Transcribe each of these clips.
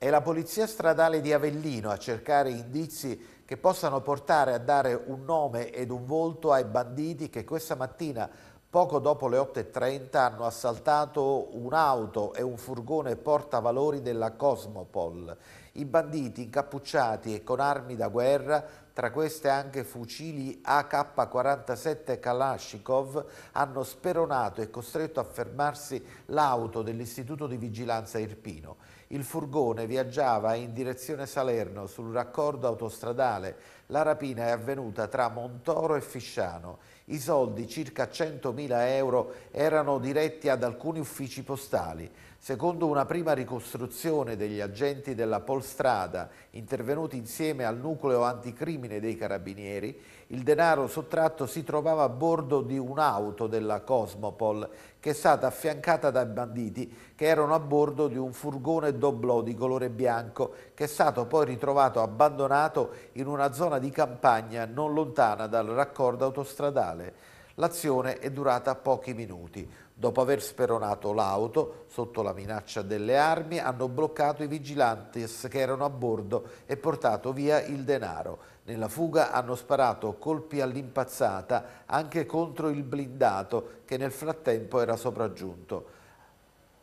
È la Polizia Stradale di Avellino a cercare indizi che possano portare a dare un nome ed un volto ai banditi che questa mattina poco dopo le 8.30 hanno assaltato un'auto e un furgone portavalori della Cosmopol. I banditi, incappucciati e con armi da guerra, tra queste anche fucili AK-47 Kalashnikov, hanno speronato e costretto a fermarsi l'auto dell'Istituto di Vigilanza Irpino. Il furgone viaggiava in direzione Salerno sul raccordo autostradale. La rapina è avvenuta tra Montoro e Fisciano. I soldi, circa 100.000 euro, erano diretti ad alcuni uffici postali. Secondo una prima ricostruzione degli agenti della Polstrada, intervenuti insieme al nucleo anticrimine indagine dei carabinieri, il denaro sottratto si trovava a bordo di un'auto della Cosmopol che è stata affiancata dai banditi che erano a bordo di un furgone doblò di colore bianco che è stato poi ritrovato abbandonato in una zona di campagna non lontana dal raccordo autostradale. L'azione è durata pochi minuti. Dopo aver speronato l'auto, sotto la minaccia delle armi, hanno bloccato i vigilantes che erano a bordo e portato via il denaro. Nella fuga hanno sparato colpi all'impazzata anche contro il blindato che nel frattempo era sopraggiunto.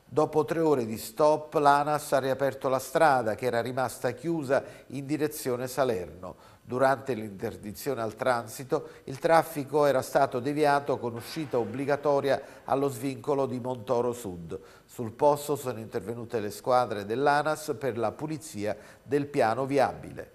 Dopo tre ore di stop, l'ANAS ha riaperto la strada che era rimasta chiusa in direzione Salerno. Durante l'interdizione al transito, il traffico era stato deviato con uscita obbligatoria allo svincolo di Montoro Sud. Sul posto sono intervenute le squadre dell'ANAS per la pulizia del piano viabile.